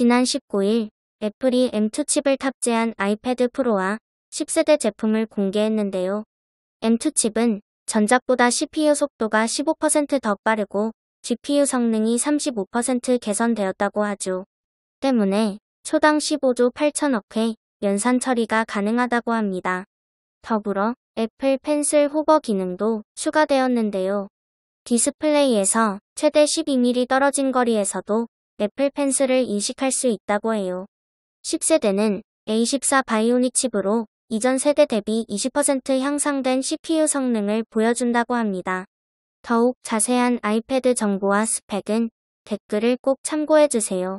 지난 19일 애플이 M2 칩을 탑재한 아이패드 프로와 10세대 제품을 공개했는데요. M2 칩은 전작보다 CPU 속도가 15%더 빠르고 GPU 성능이 35% 개선되었다고 하죠. 때문에 초당 15조 8천억 회 연산 처리가 가능하다고 합니다. 더불어 애플 펜슬 호버 기능도 추가되었는데요. 디스플레이에서 최대 12mm 떨어진 거리에서도 애플 펜슬을 인식할 수 있다고 해요. 10세대는 A14 바이오닉 칩으로 이전 세대 대비 20% 향상된 CPU 성능을 보여준다고 합니다. 더욱 자세한 아이패드 정보와 스펙은 댓글을 꼭 참고해주세요.